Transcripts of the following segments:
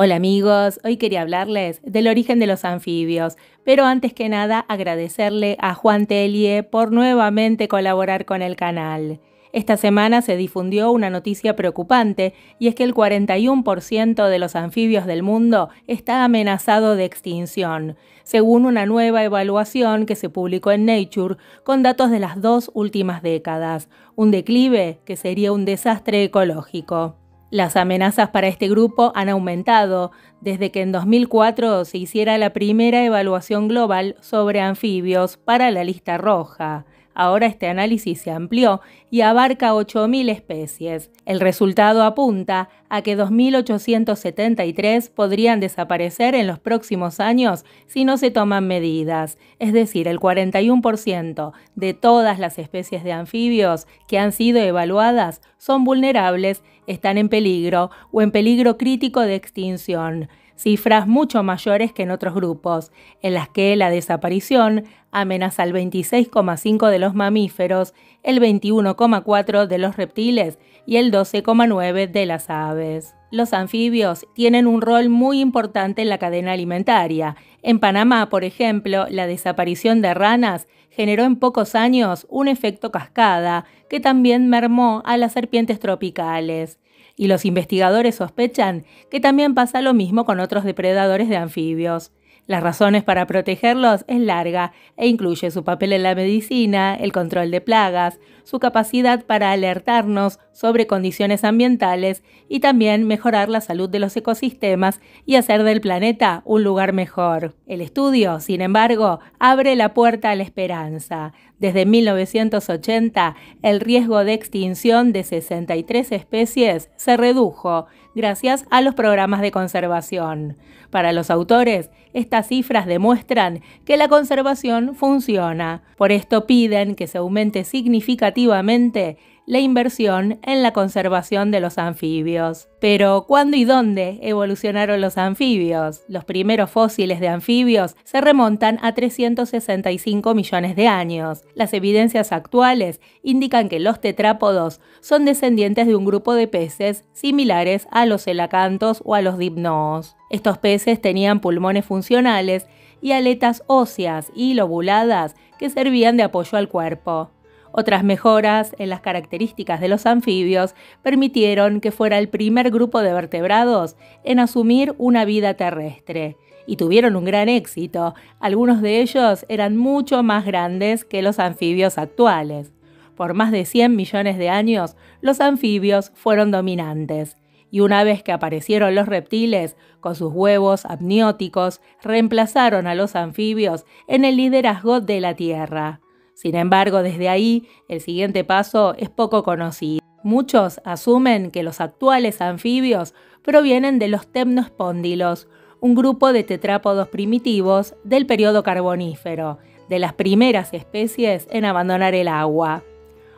Hola amigos, hoy quería hablarles del origen de los anfibios, pero antes que nada agradecerle a Juan Telie por nuevamente colaborar con el canal. Esta semana se difundió una noticia preocupante y es que el 41% de los anfibios del mundo está amenazado de extinción, según una nueva evaluación que se publicó en Nature con datos de las dos últimas décadas, un declive que sería un desastre ecológico. Las amenazas para este grupo han aumentado desde que en 2004 se hiciera la primera evaluación global sobre anfibios para la lista roja. Ahora este análisis se amplió y abarca 8.000 especies. El resultado apunta a que 2.873 podrían desaparecer en los próximos años si no se toman medidas, es decir, el 41% de todas las especies de anfibios que han sido evaluadas son vulnerables, están en peligro o en peligro crítico de extinción cifras mucho mayores que en otros grupos, en las que la desaparición amenaza al 26,5 de los mamíferos, el 21,4 de los reptiles y el 12,9 de las aves. Los anfibios tienen un rol muy importante en la cadena alimentaria. En Panamá, por ejemplo, la desaparición de ranas generó en pocos años un efecto cascada que también mermó a las serpientes tropicales y los investigadores sospechan que también pasa lo mismo con otros depredadores de anfibios. Las razones para protegerlos es larga e incluye su papel en la medicina, el control de plagas, su capacidad para alertarnos sobre condiciones ambientales y también mejorar la salud de los ecosistemas y hacer del planeta un lugar mejor. El estudio, sin embargo, abre la puerta a la esperanza. Desde 1980, el riesgo de extinción de 63 especies se redujo gracias a los programas de conservación. Para los autores, estas cifras demuestran que la conservación funciona. Por esto piden que se aumente significativamente la inversión en la conservación de los anfibios. Pero, ¿cuándo y dónde evolucionaron los anfibios? Los primeros fósiles de anfibios se remontan a 365 millones de años. Las evidencias actuales indican que los tetrápodos son descendientes de un grupo de peces similares a los elacantos o a los dipnoos. Estos peces tenían pulmones funcionales y aletas óseas y lobuladas que servían de apoyo al cuerpo. Otras mejoras en las características de los anfibios permitieron que fuera el primer grupo de vertebrados en asumir una vida terrestre. Y tuvieron un gran éxito. Algunos de ellos eran mucho más grandes que los anfibios actuales. Por más de 100 millones de años, los anfibios fueron dominantes y una vez que aparecieron los reptiles, con sus huevos amnióticos, reemplazaron a los anfibios en el liderazgo de la Tierra. Sin embargo, desde ahí el siguiente paso es poco conocido. Muchos asumen que los actuales anfibios provienen de los temnospóndilos, un grupo de tetrápodos primitivos del periodo carbonífero, de las primeras especies en abandonar el agua.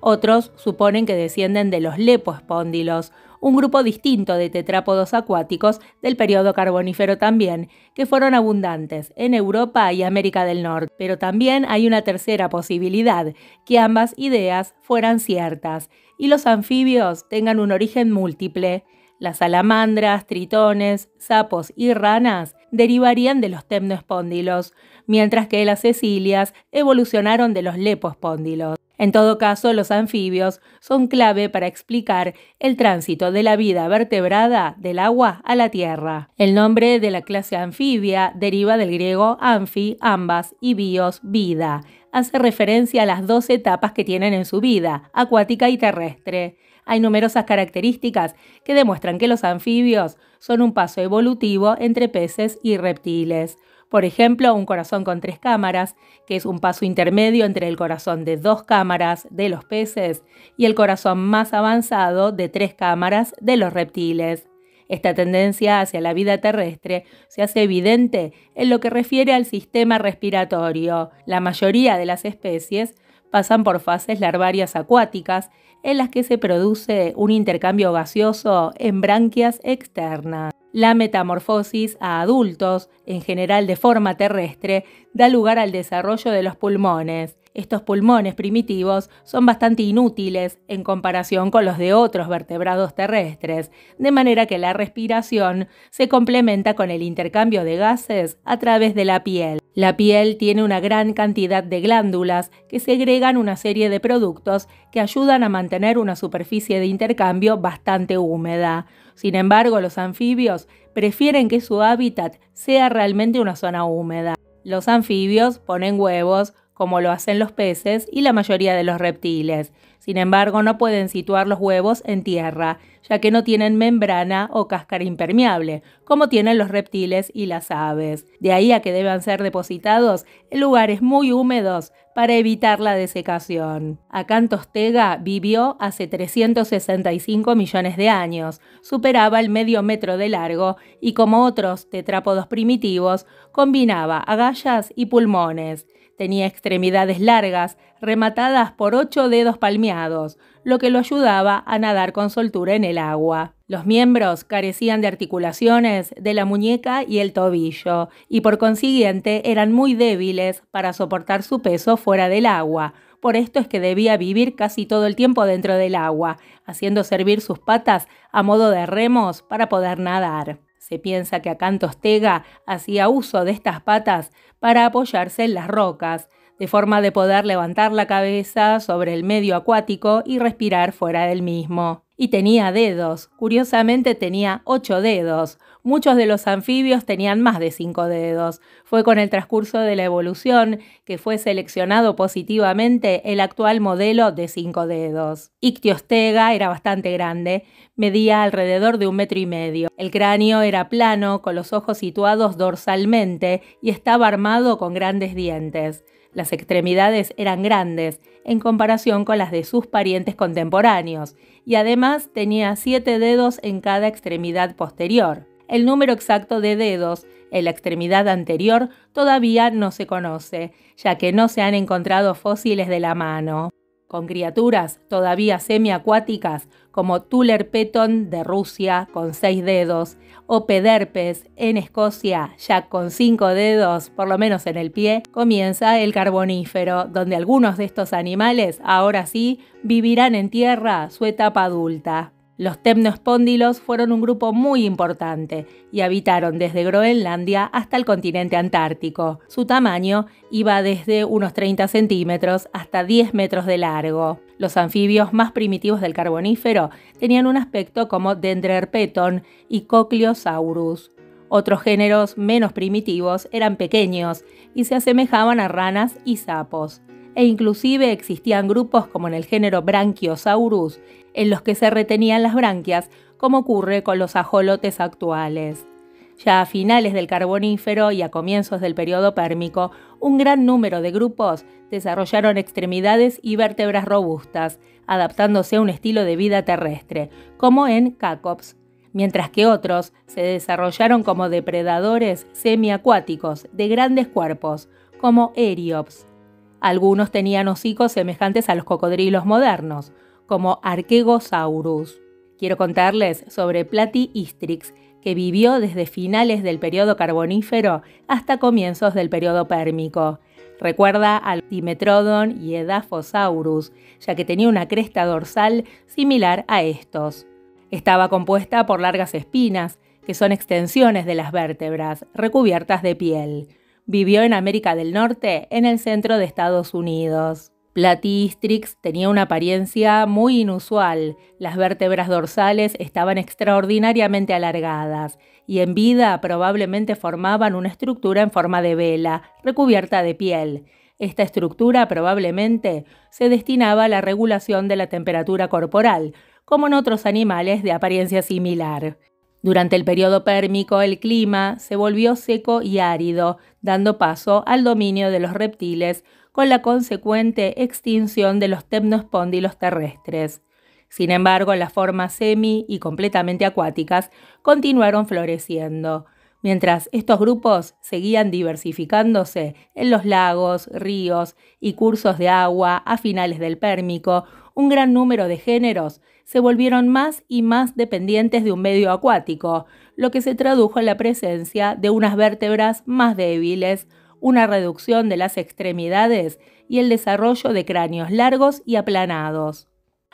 Otros suponen que descienden de los lepospóndilos, un grupo distinto de tetrápodos acuáticos del periodo carbonífero también, que fueron abundantes en Europa y América del Norte. Pero también hay una tercera posibilidad, que ambas ideas fueran ciertas y los anfibios tengan un origen múltiple las salamandras, tritones, sapos y ranas derivarían de los temnospondilos, mientras que las cecilias evolucionaron de los lepospóndilos. En todo caso, los anfibios son clave para explicar el tránsito de la vida vertebrada del agua a la tierra. El nombre de la clase anfibia deriva del griego anfi, ambas, y bios, vida. Hace referencia a las dos etapas que tienen en su vida, acuática y terrestre hay numerosas características que demuestran que los anfibios son un paso evolutivo entre peces y reptiles. Por ejemplo, un corazón con tres cámaras, que es un paso intermedio entre el corazón de dos cámaras de los peces y el corazón más avanzado de tres cámaras de los reptiles. Esta tendencia hacia la vida terrestre se hace evidente en lo que refiere al sistema respiratorio. La mayoría de las especies pasan por fases larvarias acuáticas en las que se produce un intercambio gaseoso en branquias externas. La metamorfosis a adultos, en general de forma terrestre, da lugar al desarrollo de los pulmones, estos pulmones primitivos son bastante inútiles en comparación con los de otros vertebrados terrestres, de manera que la respiración se complementa con el intercambio de gases a través de la piel. La piel tiene una gran cantidad de glándulas que segregan una serie de productos que ayudan a mantener una superficie de intercambio bastante húmeda. Sin embargo, los anfibios prefieren que su hábitat sea realmente una zona húmeda. Los anfibios ponen huevos como lo hacen los peces y la mayoría de los reptiles. Sin embargo, no pueden situar los huevos en tierra, ya que no tienen membrana o cáscara impermeable, como tienen los reptiles y las aves. De ahí a que deban ser depositados en lugares muy húmedos para evitar la desecación. Acantostega vivió hace 365 millones de años, superaba el medio metro de largo y como otros tetrápodos primitivos, combinaba agallas y pulmones. Tenía extremidades largas, rematadas por ocho dedos palmeados, lo que lo ayudaba a nadar con soltura en el agua. Los miembros carecían de articulaciones de la muñeca y el tobillo, y por consiguiente eran muy débiles para soportar su peso fuera del agua. Por esto es que debía vivir casi todo el tiempo dentro del agua, haciendo servir sus patas a modo de remos para poder nadar. Se piensa que Acantostega hacía uso de estas patas para apoyarse en las rocas, de forma de poder levantar la cabeza sobre el medio acuático y respirar fuera del mismo. Y tenía dedos, curiosamente tenía ocho dedos. Muchos de los anfibios tenían más de cinco dedos. Fue con el transcurso de la evolución que fue seleccionado positivamente el actual modelo de cinco dedos. Ictiostega era bastante grande, medía alrededor de un metro y medio. El cráneo era plano, con los ojos situados dorsalmente y estaba armado con grandes dientes. Las extremidades eran grandes en comparación con las de sus parientes contemporáneos y además tenía siete dedos en cada extremidad posterior. El número exacto de dedos en la extremidad anterior todavía no se conoce, ya que no se han encontrado fósiles de la mano. Con criaturas todavía semiacuáticas como Tulerpeton de Rusia con seis dedos o Pederpes en Escocia, ya con cinco dedos, por lo menos en el pie, comienza el carbonífero, donde algunos de estos animales ahora sí vivirán en tierra su etapa adulta. Los temnospondilos fueron un grupo muy importante y habitaron desde Groenlandia hasta el continente antártico. Su tamaño iba desde unos 30 centímetros hasta 10 metros de largo. Los anfibios más primitivos del Carbonífero tenían un aspecto como Dendrerpeton y Cocleosaurus. Otros géneros menos primitivos eran pequeños y se asemejaban a ranas y sapos e inclusive existían grupos como en el género Branchiosaurus, en los que se retenían las branquias, como ocurre con los ajolotes actuales. Ya a finales del Carbonífero y a comienzos del periodo pérmico, un gran número de grupos desarrollaron extremidades y vértebras robustas, adaptándose a un estilo de vida terrestre, como en Cacops, mientras que otros se desarrollaron como depredadores semiacuáticos de grandes cuerpos, como Eriops. Algunos tenían hocicos semejantes a los cocodrilos modernos, como Archegosaurus. Quiero contarles sobre Platyistrix, que vivió desde finales del periodo carbonífero hasta comienzos del periodo pérmico. Recuerda al Dimetrodon y Edaphosaurus, ya que tenía una cresta dorsal similar a estos. Estaba compuesta por largas espinas, que son extensiones de las vértebras, recubiertas de piel vivió en América del Norte, en el centro de Estados Unidos. Platystrix tenía una apariencia muy inusual, las vértebras dorsales estaban extraordinariamente alargadas y en vida probablemente formaban una estructura en forma de vela, recubierta de piel. Esta estructura probablemente se destinaba a la regulación de la temperatura corporal, como en otros animales de apariencia similar. Durante el periodo pérmico el clima se volvió seco y árido, dando paso al dominio de los reptiles, con la consecuente extinción de los temnospóndilos terrestres. Sin embargo, las formas semi y completamente acuáticas continuaron floreciendo, mientras estos grupos seguían diversificándose en los lagos, ríos y cursos de agua a finales del pérmico, un gran número de géneros se volvieron más y más dependientes de un medio acuático, lo que se tradujo en la presencia de unas vértebras más débiles, una reducción de las extremidades y el desarrollo de cráneos largos y aplanados.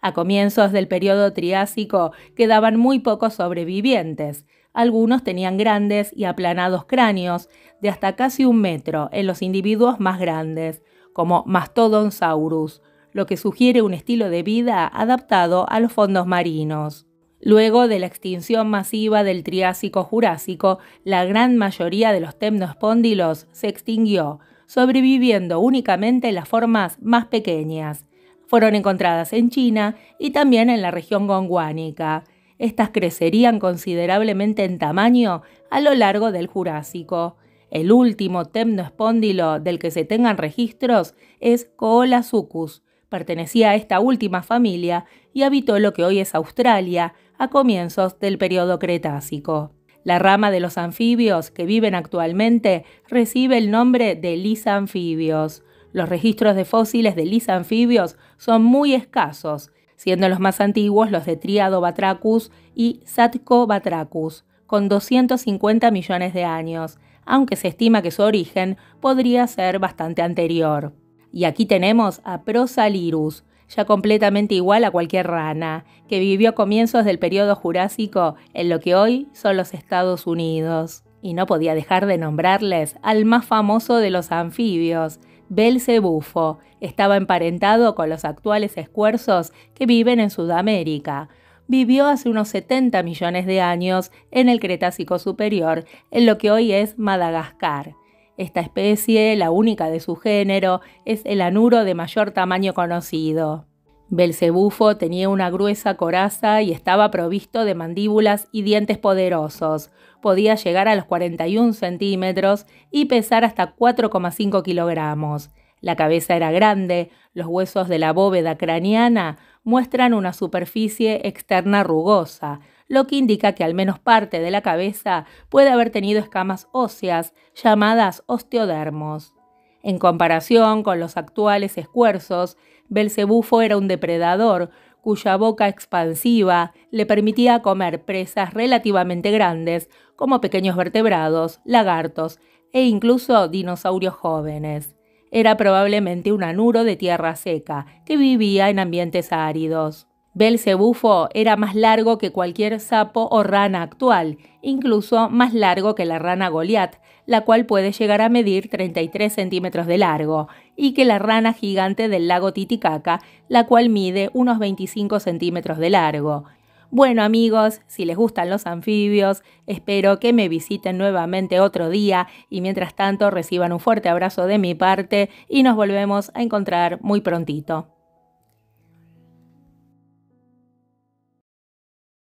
A comienzos del periodo Triásico quedaban muy pocos sobrevivientes. Algunos tenían grandes y aplanados cráneos de hasta casi un metro en los individuos más grandes, como Mastodonsaurus, lo que sugiere un estilo de vida adaptado a los fondos marinos. Luego de la extinción masiva del Triásico-Jurásico, la gran mayoría de los temnospóndilos se extinguió, sobreviviendo únicamente las formas más pequeñas. Fueron encontradas en China y también en la región gonguánica. Estas crecerían considerablemente en tamaño a lo largo del Jurásico. El último temnospóndilo del que se tengan registros es Coolasucus, pertenecía a esta última familia y habitó lo que hoy es Australia a comienzos del periodo Cretácico. La rama de los anfibios que viven actualmente recibe el nombre de lisanfibios. Los registros de fósiles de lisanfibios son muy escasos, siendo los más antiguos los de Batracus y Satcobatracus, con 250 millones de años, aunque se estima que su origen podría ser bastante anterior. Y aquí tenemos a Prosalirus, ya completamente igual a cualquier rana, que vivió comienzos del periodo Jurásico en lo que hoy son los Estados Unidos. Y no podía dejar de nombrarles al más famoso de los anfibios, Belzebufo. Estaba emparentado con los actuales escuerzos que viven en Sudamérica. Vivió hace unos 70 millones de años en el Cretácico Superior, en lo que hoy es Madagascar esta especie, la única de su género, es el anuro de mayor tamaño conocido. Belcebufo tenía una gruesa coraza y estaba provisto de mandíbulas y dientes poderosos. Podía llegar a los 41 centímetros y pesar hasta 4,5 kilogramos. La cabeza era grande, los huesos de la bóveda craneana muestran una superficie externa rugosa, lo que indica que al menos parte de la cabeza puede haber tenido escamas óseas llamadas osteodermos. En comparación con los actuales escuerzos, Belzebufo era un depredador cuya boca expansiva le permitía comer presas relativamente grandes como pequeños vertebrados, lagartos e incluso dinosaurios jóvenes. Era probablemente un anuro de tierra seca que vivía en ambientes áridos. Belzebufo era más largo que cualquier sapo o rana actual, incluso más largo que la rana Goliat, la cual puede llegar a medir 33 centímetros de largo, y que la rana gigante del lago Titicaca, la cual mide unos 25 centímetros de largo. Bueno amigos, si les gustan los anfibios, espero que me visiten nuevamente otro día y mientras tanto reciban un fuerte abrazo de mi parte y nos volvemos a encontrar muy prontito.